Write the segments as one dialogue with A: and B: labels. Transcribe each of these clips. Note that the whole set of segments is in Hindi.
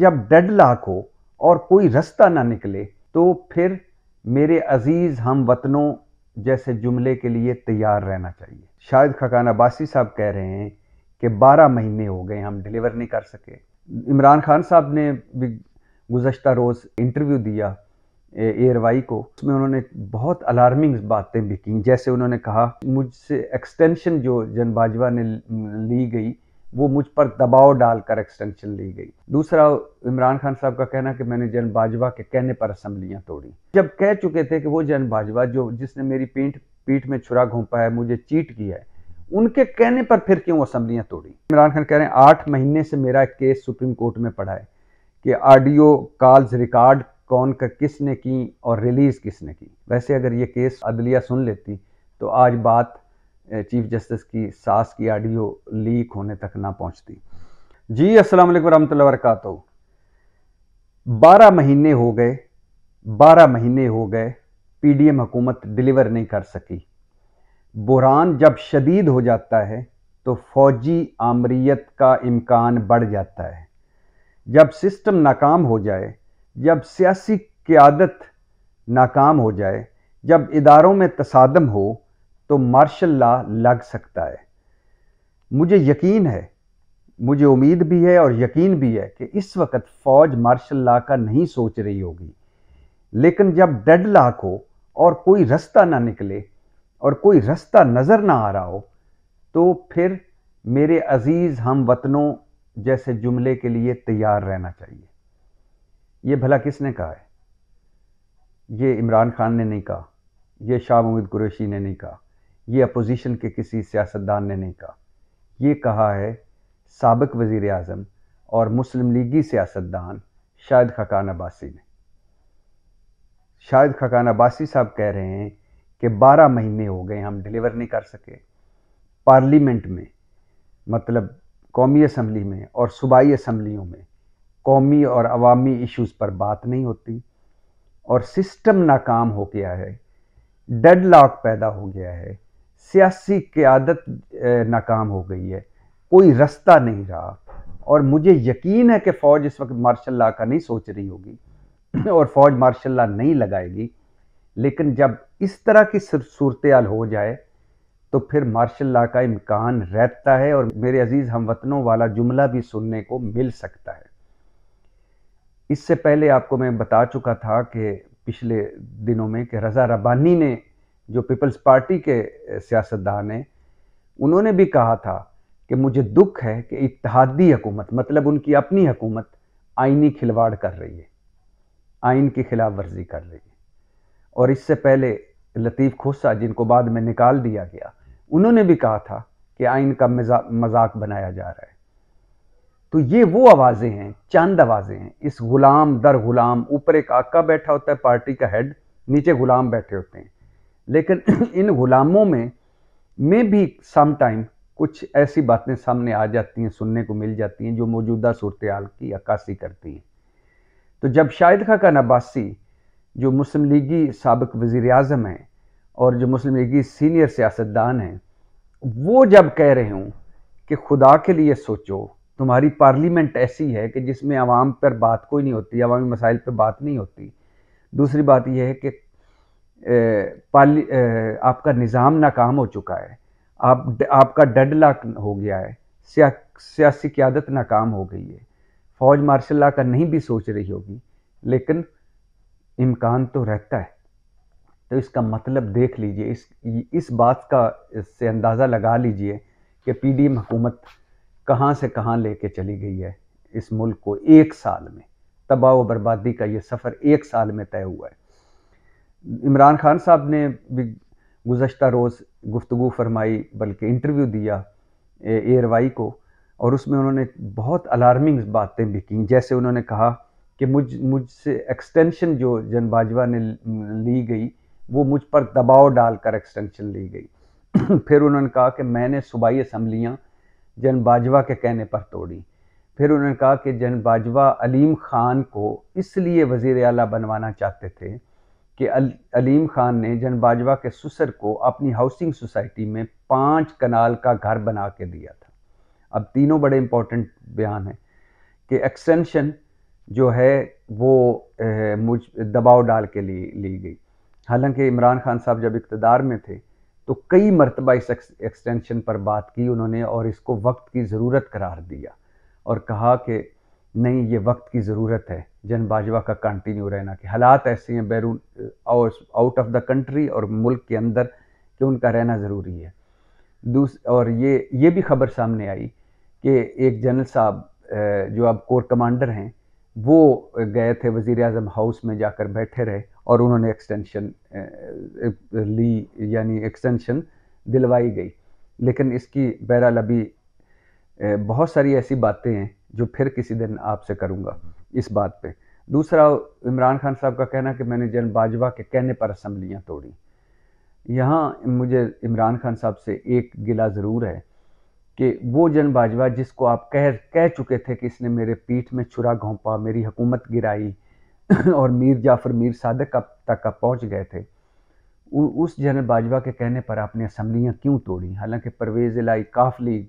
A: जब डेड लाख हो और कोई रास्ता ना निकले तो फिर मेरे अजीज़ हम वतनों जैसे जुमले के लिए तैयार रहना चाहिए शायद खकान अब्बासी साहब कह रहे हैं कि 12 महीने हो गए हम डिलीवर नहीं कर सके इमरान खान साहब ने भी गुजशत रोज़ इंटरव्यू दिया एयरवाई को उसमें उन्होंने बहुत अलार्मिंग बातें भी की जैसे उन्होंने कहा मुझसे एक्सटेंशन जो जन बाजवा ने ली गई वो मुझ पर दबाव डालकर एक्सटेंशन ली गई दूसरा इमरान खान साहब का कहना कि मैंने जन बाजवा के कहने पर असम्बलियां तोड़ी जब कह चुके थे कि वो जन बाजवा जो जिसने मेरी पीठ पीठ में छुरा घोंपा है मुझे चीट किया है उनके कहने पर फिर क्यों असम्बलियां तोड़ी इमरान खान कह रहे हैं आठ महीने से मेरा केस सुप्रीम कोर्ट में पड़ा है कि ऑडियो कॉल्स रिकॉर्ड कौन कर किसने की और रिलीज़ किसने की वैसे अगर ये केस अदलिया सुन लेती तो आज बात चीफ जस्टिस की सास की ऑडियो लीक होने तक ना पहुंचती जी अस्सलाम वालेकुम रहमतुल्लाह बारह महीने हो गए बारह महीने हो गए पीडीएम हुकूमत डिलीवर नहीं कर सकी बुरान जब शदीद हो जाता है तो फौजी आमरीत का इम्कान बढ़ जाता है जब सिस्टम नाकाम हो जाए जब सियासी क़्यादत नाकाम हो जाए जब इदारों में तसादम हो तो मार्शल लॉ लग सकता है मुझे यकीन है मुझे उम्मीद भी है और यकीन भी है कि इस वक्त फ़ौज मार्शल लॉ का नहीं सोच रही होगी लेकिन जब डेड लॉक हो और कोई रास्ता ना निकले और कोई रास्ता नज़र ना आ रहा हो तो फिर मेरे अजीज़ हम वतनों जैसे जुमले के लिए तैयार रहना चाहिए ये भला किसने कहा है ये इमरान खान ने नहीं कहा यह शाह मोहम्मद कुरैशी ने नहीं कहा ये अपोजिशन के किसी सियासतदान ने नहीं कहा ये कहा है सबक वज़ी अजम और मुस्लिम लीगी सियासतदान शाहिद खकान अब्बासी ने शाहिद खकान अब्बासी साहब कह रहे हैं कि 12 महीने हो गए हम डिलीवर नहीं कर सके पार्लियामेंट में मतलब कौमी असम्बली में और सूबाई असम्बलियों में कौमी और अवामी इश्यूज़ पर बात नहीं होती और सिस्टम नाकाम हो गया है डेड लॉक पैदा हो गया है सियासी क्यादत नाकाम हो गई है कोई रास्ता नहीं रहा और मुझे यकीन है कि फ़ौज इस वक्त मार्शल ला का नहीं सोच रही होगी और फ़ौज मार्शल ला नहीं लगाएगी लेकिन जब इस तरह की सूरत हो जाए तो फिर मार्शल ला का इम्कान रहता है और मेरे अजीज़ हम वतनों वाला जुमला भी सुनने को मिल सकता है इससे पहले आपको मैं बता चुका था कि पिछले दिनों में कि रज़ा रबानी ने जो पीपल्स पार्टी के सियासतदान हैं उन्होंने भी कहा था कि मुझे दुख है कि इतिहादी हुकूमत मतलब उनकी अपनी हुकूमत आइनी खिलवाड़ कर रही है आइन की खिलाफ वर्जी कर रही है और इससे पहले लतीफ़ खोसा जिनको बाद में निकाल दिया गया उन्होंने भी कहा था कि आइन का मजाक बनाया जा रहा है तो ये वो आवाज़ें हैं चंद आवाज़ें हैं इस गुलाम दर गुलाम ऊपर एक आका बैठा होता है पार्टी का हेड नीचे गुलाम बैठे होते हैं लेकिन इन गुलामों में में भी समटाइम कुछ ऐसी बातें सामने आ जाती हैं सुनने को मिल जाती हैं जो मौजूदा सूरत की अक्सी करती हैं तो जब शाहिद खा का नबासी जो मुस्लिम लीगी सबक वज़ी अजम हैं और जो मुस्लिम लीगी सीनियर सियासतदान हैं वो जब कह रहे हूँ कि खुदा के लिए सोचो तुम्हारी पार्लियामेंट ऐसी है कि जिसमें आवाम पर बात कोई नहीं होती अवामी मसाइल पर बात नहीं होती दूसरी बात यह है कि पाली आपका निज़ाम नाकाम हो चुका है आप आपका डेड लाक हो गया है सियासी क्यादत नाकाम हो गई है फ़ौज मार्शल ला का नहीं भी सोच रही होगी लेकिन इम्कान तो रहता है तो इसका मतलब देख लीजिए इस इस बात का इससे अंदाज़ा लगा लीजिए कि पी डी एम हुकूमत कहाँ से कहाँ लेके चली गई है इस मुल्क को एक साल में तबाह बर्बादी का ये सफ़र एक साल में तय हुआ है इमरान खान साहब ने भी गुज्त रोज़ गुफ्तु फरमाई बल्कि इंटरव्यू दिया एयरवाई को और उसमें उन्होंने बहुत अलार्मिंग बातें भी कहीं जैसे उन्होंने कहा कि मुझ मुझसे एक्सटेंशन जो जन बाजवा ने ली गई वो मुझ पर दबाव डालकर एक्सटेंशन ली गई फिर उन्होंने कहा कि मैंने सूबाई असम्बलियाँ जन बाजवा के कहने पर तोड़ी फिर उन्होंने कहा कि जन बाजवा अलीम खान को इसलिए वज़ी अला बनवाना चाहते थे कि अलीम खान ने जन बाजवा के सुसर को अपनी हाउसिंग सोसाइटी में पाँच कनाल का घर बना के दिया था अब तीनों बड़े इम्पोर्टेंट बयान हैं कि एक्सटेंशन जो है वो मुझ दबाव डाल के ली ली गई हालांकि इमरान खान साहब जब इकतदार में थे तो कई मरतबा इस एक्सटेंशन पर बात की उन्होंने और इसको वक्त की ज़रूरत करार दिया और कहा कि नहीं ये वक्त की ज़रूरत है जन बाजवा का कंटिन्यू रहना कि हालात ऐसे हैं बैरून और आउट ऑफ द कंट्री और मुल्क के अंदर कि उनका रहना ज़रूरी है दूस और ये ये भी खबर सामने आई कि एक जनरल साहब जो अब कोर कमांडर हैं वो गए थे वज़ी अजम हाउस में जाकर बैठे रहे और उन्होंने एक्सटेंशन ली यानी एक्सटेंशन दिलवाई गई लेकिन इसकी बहरहाल अभी बहुत सारी ऐसी बातें हैं जो फिर किसी दिन आपसे करूँगा इस बात पर दूसरा इमरान खान साहब का कहना कि मैंने जन बाजवा के कहने पर असम्बलियाँ तोड़ी यहाँ मुझे इमरान खान साहब से एक गिला ज़रूर है कि वो जन बाजवा जिसको आप कह कह चुके थे कि इसने मेरे पीठ में छुरा घोंपा मेरी हुकूमत गिराई और मीर जाफ़र मीर सादक का तक का पहुँच गए थे उ, उस जन बाजवा के कहने पर आपने असम्बलियाँ क्यों तोड़ी हालांकि परवेज़ लाई काफ लीग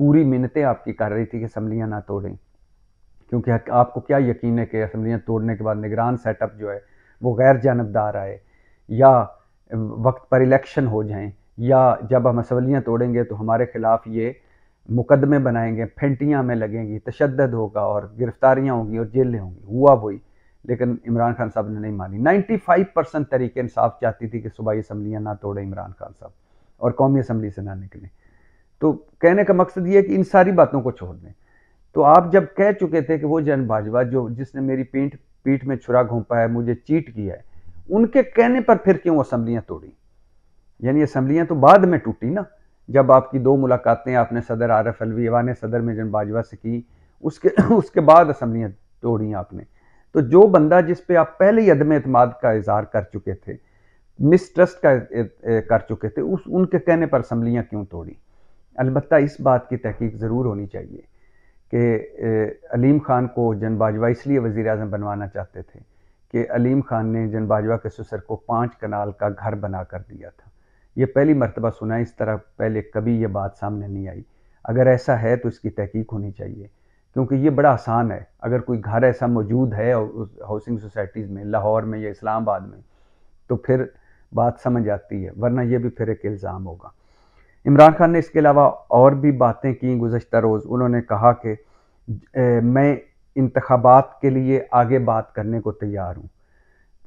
A: पूरी मिन्नतें आपकी कर रही थी कि असम्बलियाँ ना तोड़ें क्योंकि आपको क्या यकीन है कि असम्बलियाँ तोड़ने के बाद निगरान सेटअप जो है वो गैर जानबदार आए या वक्त पर इलेक्शन हो जाएं या जब हम असम्बलियाँ तोड़ेंगे तो हमारे ख़िलाफ़ ये मुकदमे बनाएंगे फेंटियाँ में लगेंगी तशद होगा और गिरफ्तारियाँ होंगी और जेलें होंगी हुआ वही लेकिन इमरान खान साहब ने नहीं मानी 95 परसेंट तरीके इंसाफ चाहती थी कि सूबाई असम्बलियाँ ना तोड़े इमरान खान साहब और कौमी असम्बली से ना निकलें तो कहने का मकसद ये है कि इन सारी बातों को छोड़ दें तो आप जब कह चुके थे कि वो जन बाजवा जो जिसने मेरी पीठ पीठ में छुरा घोंपा है मुझे चीट किया है उनके कहने पर फिर क्यों असम्बलियाँ तोड़ी यानी असम्बलियाँ तो बाद में टूटी ना जब आपकी दो मुलाकातें आपने सदर आरफ अलवी ने सदर में जन बाजवा से की उसके उसके बाद असम्बलियाँ तोड़ी आपने तो जो बंदा जिस पे आप पहले ही अदम अतमाद का इजहार कर चुके थे मिसट्रस्ट का कर चुके थे उस उनके कहने पर असम्बलियाँ क्यों तोड़ी अलबत् इस बात की तहकीक ज़रूर होनी चाहिए कि अलीम ख़ान को जन बाजवा इसलिए वज़ी अजम बनवाना चाहते थे कि अलीम ख़ान ने जन बाजवा के ससर को पाँच कनाल का घर बना कर दिया था ये पहली मरतबा सुना है इस तरह पहले कभी ये बात सामने नहीं आई अगर ऐसा है तो इसकी तहकीक होनी चाहिए क्योंकि ये बड़ा आसान है अगर कोई घर ऐसा मौजूद है हाउसिंग सोसाइटीज़ में लाहौर में या इस्लामाबाद में तो फिर बात समझ आती है वरना यह भी फिर एक इल्ज़ाम होगा इमरान खान ने इसके अलावा और भी बातें की गुज्त रोज़ उन्होंने कहा कि मैं इंतबात के लिए आगे बात करने को तैयार हूँ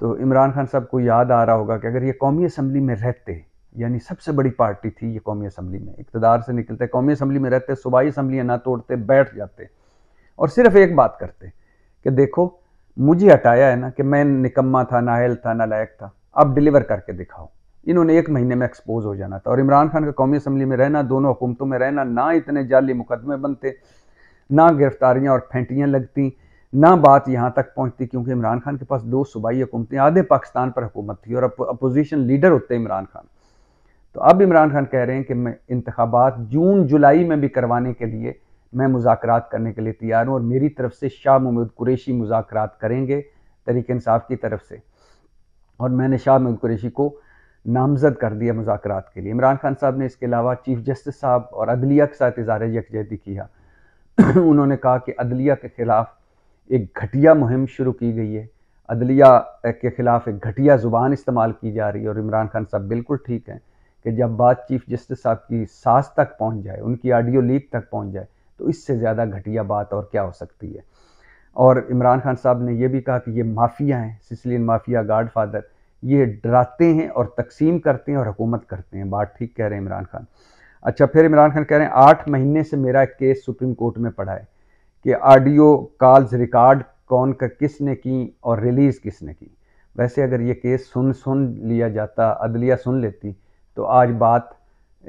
A: तो इमरान खान साहब को याद आ रहा होगा कि अगर ये कौमी असम्बली में रहते यानी सबसे बड़ी पार्टी थी ये कौमी असम्बली में इकतदार से निकलते कौमी असम्बली में रहते सूबाई असम्बलियाँ ना तोड़ते बैठ जाते और सिर्फ एक बात करते कि देखो मुझे हटाया है ना कि मैं निकम्मा था नाहल था ना लायक था अब डिलीवर करके दिखाओ इन्होंने एक महीने में एक्सपोज हो जाना था और इमरान खान का कौमी असम्बली में रहना दोनों हुकूमतों में रहना ना इतने जाली मुकदमे बनते ना गिरफ्तारियाँ और फेंटियाँ लगती ना बात यहाँ तक पहुँचती क्योंकि इमरान खान के पास दो सूबाई हुकूमतें आधे पाकिस्तान पर हुकूमत थी और अपोजिशन लीडर होते इमरान खान तो अब इमरान खान कह रहे हैं कि मैं इंतबात जून जुलाई में भी करवाने के लिए मैं मुजाकर करने के लिए तैयार हूँ और मेरी तरफ से शाह महमूद कुरेशी मुजाकर करेंगे तरीक इंसाफ की तरफ से और मैंने शाह महमूद कुरेशी को नामजद कर दिया मुजात के लिए इमरान खान साहब ने इसके अलावा चीफ जस्टिस साहब और अदलिया के साथ इजहार यकजहती किया उन्होंने कहा कि अदलिया के ख़िलाफ़ एक घटिया मुहिम शुरू की गई है अदलिया के ख़िलाफ़ एक घटिया ज़ुबान इस्तेमाल की जा रही है और इमरान खान साहब बिल्कुल ठीक हैं कि जब बात चीफ जस्टिस साहब की सास तक पहुंच जाए उनकी ऑडियो लीक तक पहुंच जाए तो इससे ज़्यादा घटिया बात और क्या हो सकती है और इमरान खान साहब ने यह भी कहा कि ये माफिया हैं सिसलिन माफिया गाड फादर ये डराते हैं और तकसीम करते हैं और हुकूमत करते हैं बात ठीक कह रहे हैं इमरान खान अच्छा फिर इमरान खान कह रहे हैं आठ महीने से मेरा केस सुप्रीम कोर्ट में पड़ा है कि ऑडियो कॉल्स रिकॉर्ड कौन का किसने की और रिलीज़ किसने की वैसे अगर ये केस सुन सुन लिया जाता अदलिया सुन लेती तो आज बात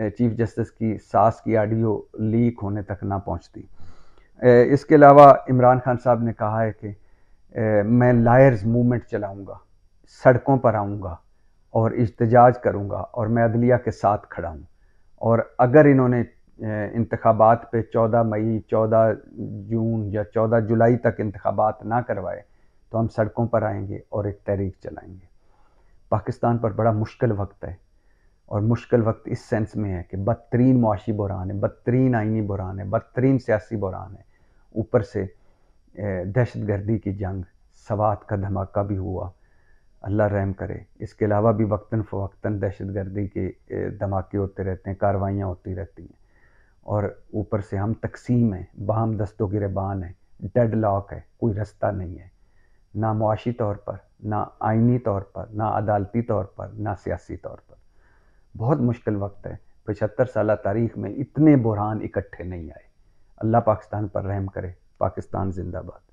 A: चीफ जस्टिस की सास की ऑडियो लीक होने तक ना पहुंचती इसके अलावा इमरान खान साहब ने कहा है कि मैं लायर्स मूवमेंट चलाऊंगा सड़कों पर आऊँगा और इजतजाज करूँगा और मैं अदलिया के साथ खड़ा हूँ और अगर इन्होंने इंतबात पे 14 मई 14 जून या 14 जुलाई तक इंतबात ना करवाए तो हम सड़कों पर आएंगे और एक तहरीक चलाएंगे पाकिस्तान पर बड़ा मुश्किल वक्त है और मुश्किल वक्त इस सेंस में है कि बदतरीन मुआशी बुरान है बदतरीन आइनी बुरान है बदतरीन सियासी बुरान है ऊपर से दहशत गर्दी की जंग सवात का धमाका भी हुआ अल्लाह रहम करे इसके अलावा भी वक्ता फ़वक्ता दहशत गर्दी के धमाके होते रहते हैं कार्रवाइयाँ होती रहती हैं और ऊपर से हम तकसीम हैं बाम दस्तों की रेबान है डेड लॉक है कोई रास्ता नहीं है ना मुआशी तौर पर ना आइनी तौर पर ना अदालती तौर पर ना सियासी तौर पर बहुत मुश्किल वक्त है पचहत्तर साल तारीख में इतने बुरहान इकट्ठे नहीं आए अल्लाह पाकिस्तान पर रहम करे पाकिस्तान जिंदाबाद